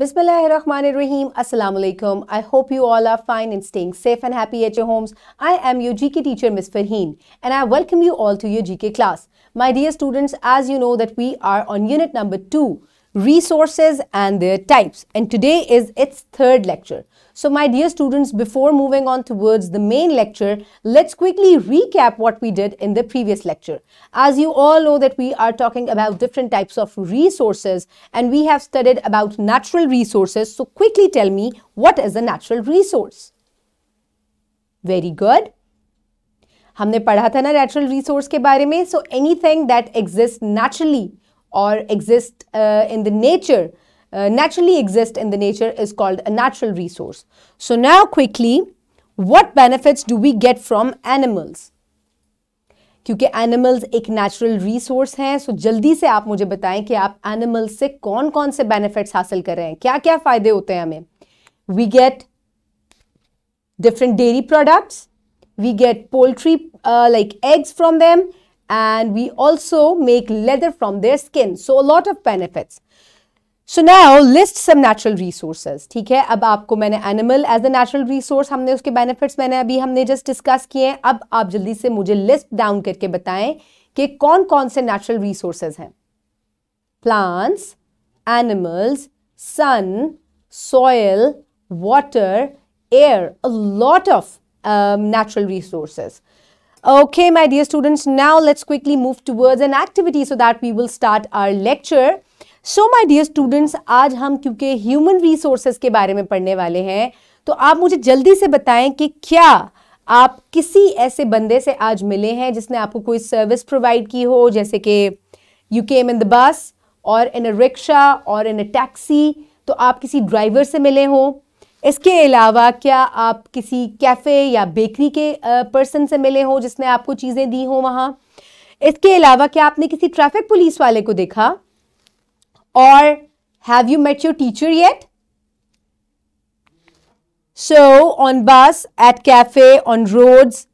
Bismillahirrahmanirrahim. Assalamu alaikum. I hope you all are fine and staying safe and happy at your homes. I am your GK teacher Ms. Farheen and I welcome you all to your GK class. My dear students, as you know that we are on unit number 2 resources and their types. And today is its third lecture. So my dear students, before moving on towards the main lecture, let's quickly recap what we did in the previous lecture. As you all know that we are talking about different types of resources and we have studied about natural resources. So quickly tell me what is a natural resource? Very good. We पढ़ा था ना natural resource So, anything that exists naturally or exist uh, in the nature, uh, naturally exist in the nature is called a natural resource. So now quickly, what benefits do we get from animals? क्योंकि animals एक natural resource हैं so जल्दी से आप मुझे बताएं कि आप एनिमल से कौन कौन से बेनिफिट्स हासिल कर रहे हैं क्या क्या फ़ायदे होते हैं हमें we get different dairy products. We get poultry uh, like eggs from them and we also make leather from their skin. So a lot of benefits. So now list some natural resources. ठीक है अब आपको मैंने animal as the natural resource हमने उसके benefits मैंने अभी हमने just discuss किए हैं. अब आप जल्दी से मुझे list down करके बताएं कि कौन-कौन से natural resources हैं. Plants, animals, sun, soil, water, air. A lot of um, natural resources. Okay, my dear students, now let's quickly move towards an activity so that we will start our lecture. So, my dear students, aaj hum kyunki human resources ke bare mein padhne wale hain to aap mujhe jaldi se bataye ki kya आप किसी ऐसे बंदे से आज मिले हैं जिसने आपको कोई सर्विस प्रोवाइड की हो जैसे कि you came in the bus और इन अ रिक्शा और इन अ टैक्सी तो आप किसी ड्राइवर से मिले हों इसके अलावा क्या आप किसी कैफ़े या बेकरी के पर्सन से मिले हों जिसने आपको चीज़ें दी हों वहाँ इसके अलावा क्या आपने किसी ट्रैफिक पुलिस वाले को देखा और have you met your teacher yet so on bus at cafe on roads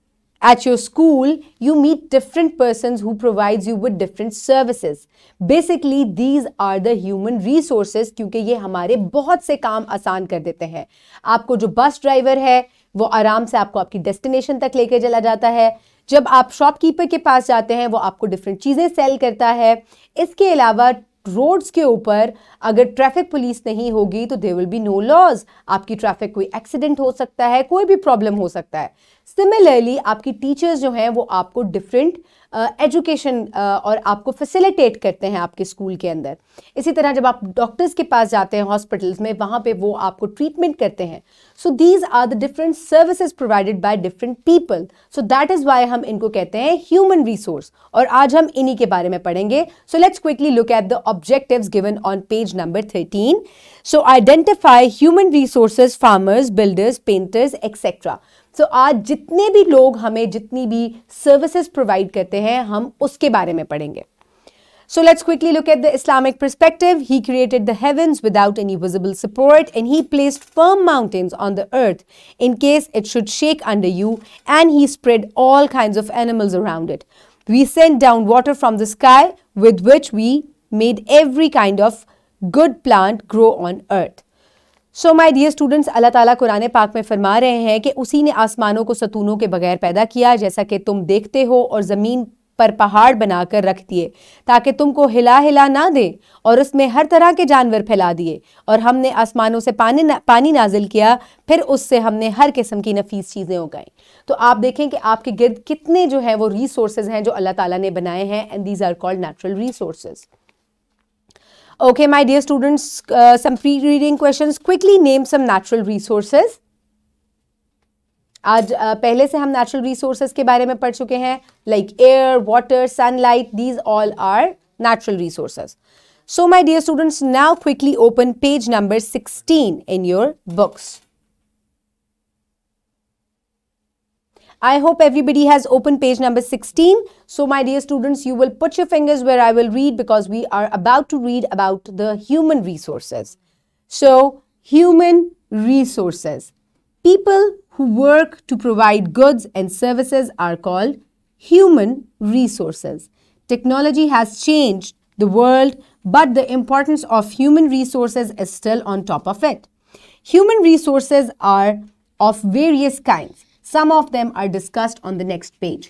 At your school, you meet different persons who provides you with different services. Basically, these are the human resources क्योंकि ये हमारे बहुत से काम आसान कर देते हैं आपको जो बस ड्राइवर है वो आराम से आपको आपकी डेस्टिनेशन तक लेके चला जाता है जब आप शॉपकीपर के पास जाते हैं वो आपको डिफरेंट चीज़ें सेल करता है इसके अलावा रोड्स के ऊपर अगर ट्रैफिक पुलिस नहीं होगी तो there will be no laws आपकी ट्रैफिक कोई एक्सीडेंट हो सकता है कोई भी प्रॉब्लम हो सकता है सिमिलरली आपकी टीचर्स जो हैं वो आपको डिफरेंट एजुकेशन uh, uh, और आपको फैसिलिटेट करते हैं आपके स्कूल के अंदर इसी तरह जब आप डॉक्टर्स के पास जाते हैं हॉस्पिटल्स में वहाँ पे वो आपको ट्रीटमेंट करते हैं so these are the different services provided by different people so that is why हम इनको कहते हैं ह्यूमन रिसोर्स और आज हम इन्हीं के बारे में पढ़ेंगे so let's quickly look at the objective given on page number thirteen so identify human resources farmers builders painters etcetera so so, आज जितने भी लोग हमें जितनी भी सर्विसेज प्रोवाइड करते हैं हम उसके बारे में पढ़ेंगे so let's quickly look at the Islamic perspective he created the heavens without any visible support and he place firm mountains on the earth in case it should shake under you and he spread all kind of animals around it we send down water from the sky with which we made every kind of good plant grow on earth so my dear students अल्लाह ताला कुरान पाक में फरमा रहे हैं कि उसी ने आसमानों को सतूनों के बगैर पैदा किया जैसा कि तुम देखते हो और ज़मीन पर पहाड़ बनाकर रख दिए ताकि तुमको हिला हिला ना दे और उसमें हर तरह के जानवर फैला दिए और हमने आसमानों से पानी ना, पानी नाजिल किया फिर उससे हमने हर किस्म की नफीस चीज़ें उगाई तो आप देखें कि आपके गिर्द कितने जो है वो रिसोर्सेज हैं जो अल्लाह ताला ने बनाए हैं and these are called natural resources Okay, my dear students, uh, some free reading questions. Quickly name some natural resources. आज uh, पहले से हम नेचुरल रिसोर्सेज के बारे में पढ़ चुके हैं like air water sunlight these all are natural resources so my dear students now quickly open page number 16 in your books I hope everybody has opened page number 16. So my dear students, you will put your fingers where I will read because we are about to read about the human resources. So human resources. People who work to provide goods and services are called human resources. Technology has changed the world, but the importance of human resources is still on top of it. Human resources are of various kinds some of them are discussed on the next page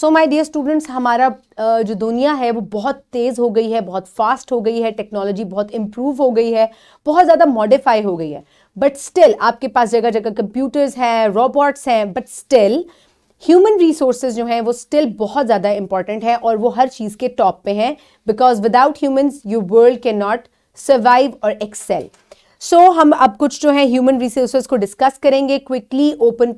so my dear students हमारा जो दुनिया है वो बहुत तेज़ हो गई है बहुत फास्ट हो गई है टेक्नोलॉजी बहुत इम्प्रूव हो गई है बहुत ज़्यादा मॉडिफाई हो गई है बट स्टिल आपके पास जगह जगह कंप्यूटर्स हैं रोबोट्स हैं बट स्टिल ह्यूमन रिसोर्सेज जो हैं वो स्टिल बहुत ज़्यादा इंपॉर्टेंट है और वो हर चीज़ के टॉप पे हैं because without humans you world के नॉट सर्वाइव और एक्सेल so, हम अब कुछ जो है ह्यूमन रिसोर्सेज को डिस्कस करेंगे quickly open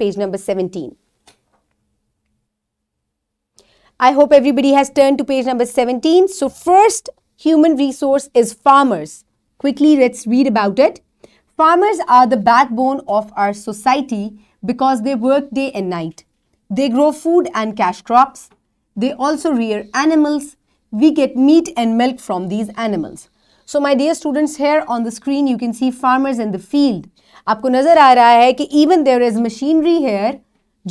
I hope everybody has turned to page number 17. So first human resource is farmers. Quickly, let's read about it. Farmers are the backbone of our society because they work day and night. They grow food and cash crops. They also rear animals. We get meat and milk from these animals. So my dear students here on the screen you can see farmers in the field आपको नज़र आ रहा है कि even there is machinery here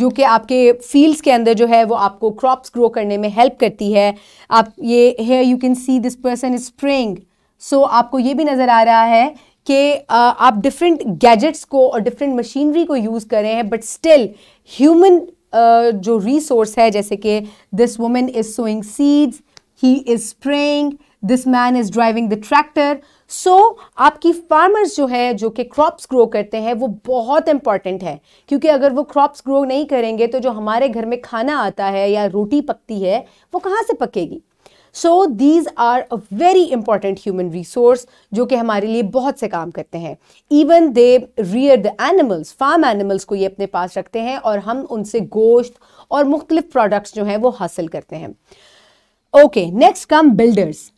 जो कि आपके fields के अंदर जो है वो आपको क्रॉप्स ग्रो करने में हेल्प करती है आप ये here you can see this person is spraying so आपको ये भी नज़र आ रहा है कि आप डिफरेंट गैजेट्स को और डिफरेंट मशीनरी को यूज़ कर रहे हैं बट स्टिल ह्यूमन जो रिसोर्स है जैसे कि this women is sowing seeds he is spraying this man is driving the tractor so आपकी फार्मर्स जो है जो कि क्रॉप्स ग्रो करते हैं वो बहुत इंपॉर्टेंट है क्योंकि अगर वो क्रॉप्स ग्रो नहीं करेंगे तो जो हमारे घर में खाना आता है या रोटी पकती है वो कहाँ से पकेगी so these are a very important human resource जो कि हमारे लिए बहुत से काम करते हैं even they rear the animals farm animals को ये अपने पास रखते हैं और हम उनसे गोश्त और मुख्तलिफ प्रोडक्ट्स जो हैं वो हासिल करते हैं ओके नेक्स्ट कम बिल्डर्स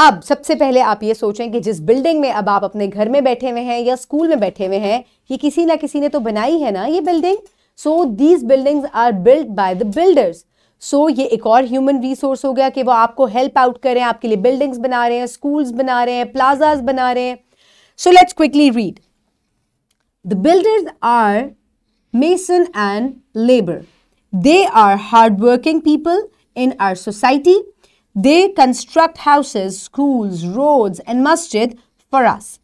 अब सबसे पहले आप ये सोचें कि जिस बिल्डिंग में अब आप अपने घर में बैठे हुए हैं या स्कूल में बैठे हुए हैं ये किसी ना किसी ने तो बनाई है ना ये building so these buildings are build by the builders so ये एक और ह्यूमन रिसोर्स हो गया कि वो आपको हेल्प आउट करें आपके लिए बिल्डिंग्स बना रहे हैं स्कूल्स बना रहे हैं प्लाजाज बना रहे हैं so let's quickly read the builders are mason and labour they are hard working people in our society They construct houses, schools, roads and masjid for us.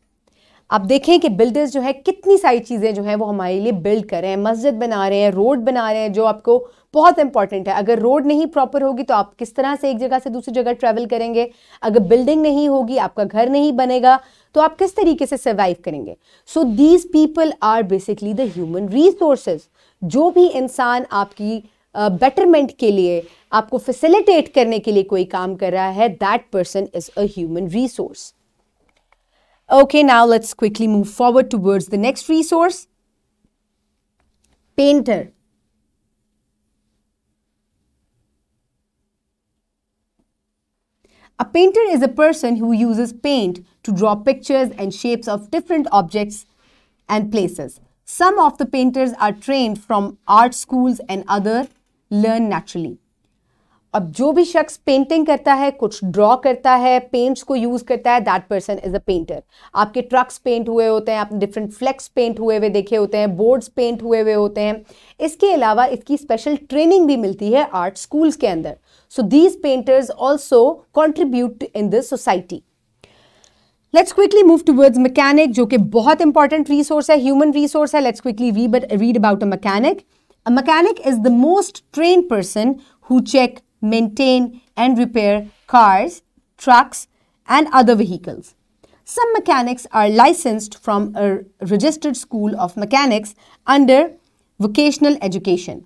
अब देखें कि बिल्डर्स जो है कितनी सारी चीज़ें जो हैं वो हमारे लिए बिल्ड कर रहे हैं मस्जिद बना रहे हैं रोड बना रहे हैं जो आपको बहुत इंपॉर्टेंट है अगर रोड नहीं प्रॉपर होगी तो आप किस तरह से एक जगह से दूसरी जगह ट्रैवल करेंगे अगर बिल्डिंग नहीं होगी आपका घर नहीं बनेगा तो आप किस तरीके से सर्वाइव करेंगे so these people are basically the human resources जो भी इंसान आपकी बेटरमेंट के लिए आपको फैसिलिटेट करने के लिए कोई काम कर रहा है that person is a human resource Okay, now let's quickly move forward towards the next resource. Painter. A painter is a person who uses paint to draw pictures and shapes of different objects and places. Some of the painters are trained from art schools and other learn naturally अब जो भी शख्स painting करता है कुछ draw करता है paints को यूज़ करता है that person is a painter आपके ट्रक्स पेंट हुए होते हैं आपने डिफरेंट फ्लेक्स पेंट हुए हुए देखे होते हैं बोर्ड्स पेंट हुए हुए होते हैं इसके अलावा इसकी स्पेशल ट्रेनिंग भी मिलती है आर्ट स्कूल्स के अंदर so these painters also contribute in this society let's quickly move towards mechanic जो कि बहुत इंपॉर्टेंट रिसोर्स है ह्यूमन रिसोर्स है let's quickly read about a mechanic A mechanic is the most trained person who check, maintain and repair cars, trucks and other vehicles. Some mechanics are licensed from a registered school of mechanics under vocational education.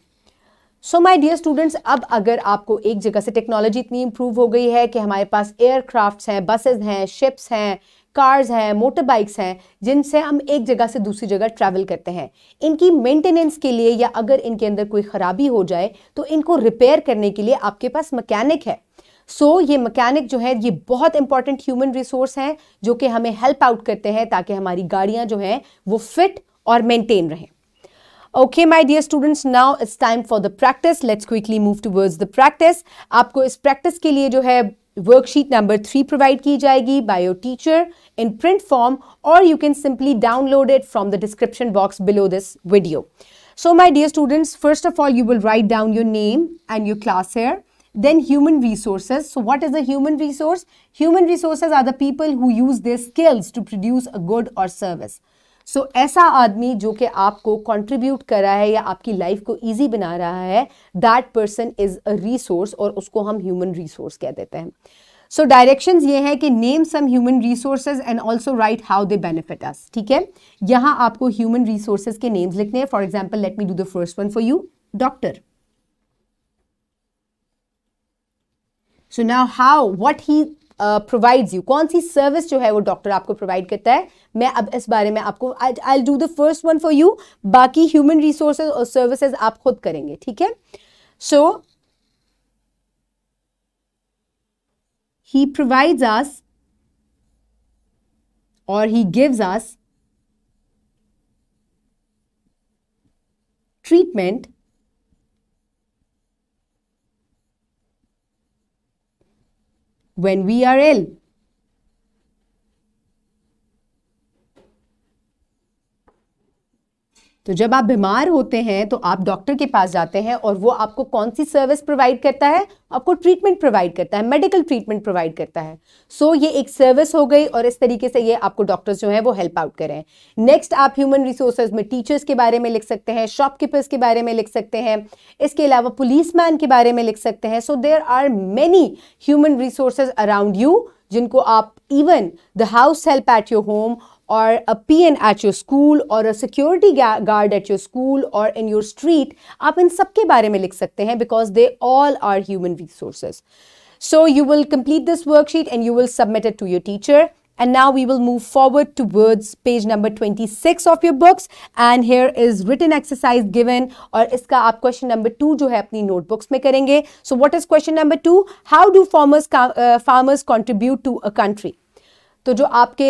So, my dear students, अब अगर आपको एक जगह से technology इतनी improve हो गई है कि हमारे पास aircrafts हैं buses हैं ships हैं कार्स हैं मोटर बाइक्स हैं जिनसे हम एक जगह से दूसरी जगह ट्रैवल करते हैं इनकी मेंटेनेंस के लिए या अगर इनके अंदर कोई ख़राबी हो जाए तो इनको रिपेयर करने के लिए आपके पास मकैनिक है सो so, ये मकैनिक जो है ये बहुत इंपॉर्टेंट ह्यूमन रिसोर्स हैं जो कि हमें हेल्प आउट करते हैं ताकि हमारी गाड़ियाँ जो हैं वो फिट और मेनटेन रहें okay my dear students now it's time for the practice let's quickly move towards the practice आपको इस प्रैक्टिस के लिए जो है Worksheet number three provide ki जाएगी by your teacher in print form, or you can simply download it from the description box below this video. So my dear students, first of all, you will write down your name and your class here. Then human resources. So what is a human resource? Human resources are the people who use their skills to produce a good or service. So so, ऐसा आदमी जो कि आपको contribute कर रहा है या आपकी लाइफ को इजी बना रहा है that person is a resource और उसको हम ह्यूमन रिसोर्स कह देते हैं सो so, डायरेक्शंस ये हैं कि name some human resources and also write how they benefit us ठीक है यहाँ आपको ह्यूमन रिसोर्सेज के नेम्स लिखने हैं for example let me do the first one for you doctor so now how what he provides you कौन सी service जो है वो डॉक्टर आपको प्रोवाइड करता है मैं अब इस बारे में आपको I do the first one for you बाकी ह्यूमन रिसोर्सेज और सर्विसेज आप खुद करेंगे ठीक है सो ही प्रोवाइड्स आस और he gives us treatment when we are ill. तो जब आप बीमार होते हैं तो आप डॉक्टर के पास जाते हैं और वो आपको कौन सी सर्विस प्रोवाइड करता है आपको ट्रीटमेंट प्रोवाइड करता है मेडिकल ट्रीटमेंट प्रोवाइड करता है सो so, ये एक सर्विस हो गई और इस तरीके से ये आपको डॉक्टर्स जो हैं वो हेल्प आउट करें नेक्स्ट आप ह्यूमन रिसोर्सेज में टीचर्स के बारे में लिख सकते हैं शॉपकीपर्स के बारे में लिख सकते हैं इसके अलावा पुलिस मैन के बारे में लिख सकते हैं so there are many human resources around you जिनको आप even the house help at your home or a PN at your school or a security guard at your school or in your street aap in sab ke bare mein likh sakte hain because they all are human resources so you will complete this worksheet and you will submit it to your teacher and now we will move forward towards page number 26 of your books and here is written exercise given और iska aap question number 2 jo hai apni notebooks mein karenge so what is question number 2 how do farmers uh, farmers contribute to a country तो जो आपके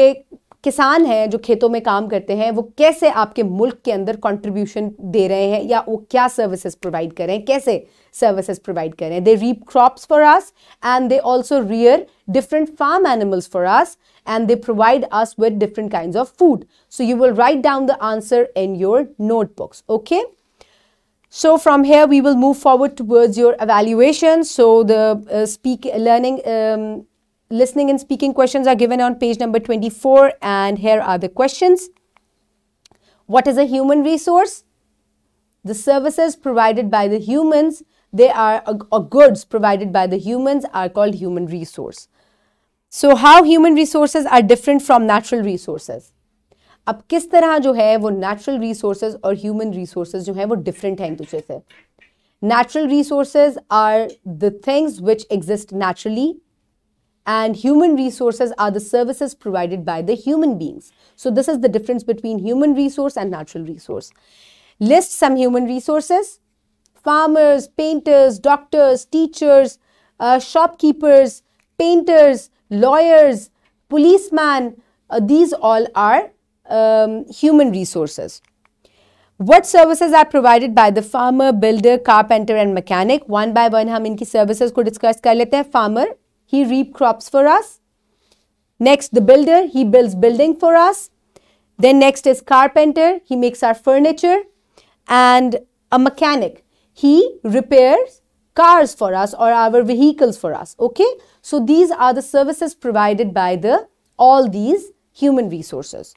किसान हैं जो खेतों में काम करते हैं वो कैसे आपके मुल्क के अंदर कंट्रीब्यूशन दे रहे हैं या वो क्या सर्विसेज प्रोवाइड कर रहे हैं कैसे सर्विसेज प्रोवाइड कर रहे हैं they reap crops for us and they also rear different farm animals for us and they provide us with different kind of food so you will write down the answer in your notebooks okay so from here we will move forward towards your evaluation so the uh, speak learning um, listening and speaking questions are given on page number 24 and here are the questions. What is a human resource? The services provided by the humans, they are, uh, or goods provided by the humans are called human resource. So how human resources are different from natural resources? अब किस तरह जो है वो natural resources और human resources जो है वो डिफरेंट हैं एक दूसरे से natural resources are the things which exist naturally and human resources are the services provided by the human beings. So this is the difference between human resource and natural resource. List some human resources. Farmers, painters, doctors, teachers, uh, shopkeepers, painters, lawyers, policemen, uh, these all are um, human resources. What services are provided by the farmer, builder, carpenter and mechanic? One by one we will services discuss कर लेते Farmer, he reap crops for us. Next, the builder, he builds building for us. Then next is carpenter, he makes our furniture. And a mechanic, he repairs cars for us or our vehicles for us, okay? So these are the services provided by the all these human resources.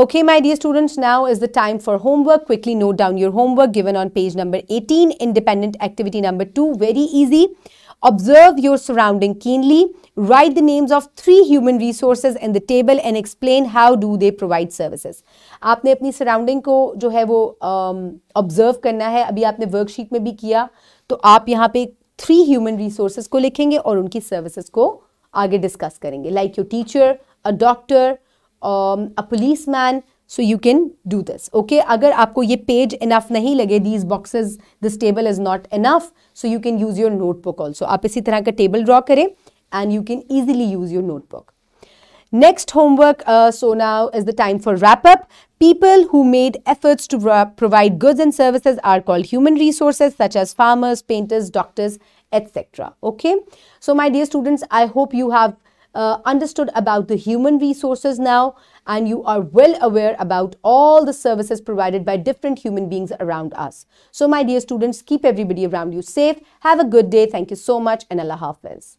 Okay, my dear students, now is the time for homework. Quickly note down your homework given on page number 18, independent activity number 2, very easy. Observe your surrounding keenly. Write the names of three human resources in the table and explain how do they provide services. aapne apni surrounding ko jo hai wo um, observe karna hai abhi aapne worksheet mein bhi kiya to aap yahan pe three human resources ko likhenge aur unki services ko aage discuss karenge Like your teacher, a doctor, um, a policeman, so you can do this okay अगर आपको ये page enough नहीं लगे these boxes this table is not enough so you can use your notebook also. Also आप इसी तरह का table draw करें and you can easily use your Next homework, uh, so now is the time for wrap up. People who made efforts to provide goods and services are called human resources such as farmers, painters, doctors, etc. Okay, so my dear students, I hope you have uh, understood about the human resources now and you are well aware about all the services provided by different human beings around us. So my dear students, keep everybody around you safe. Have a good day. Thank you so much and Allah Hafiz.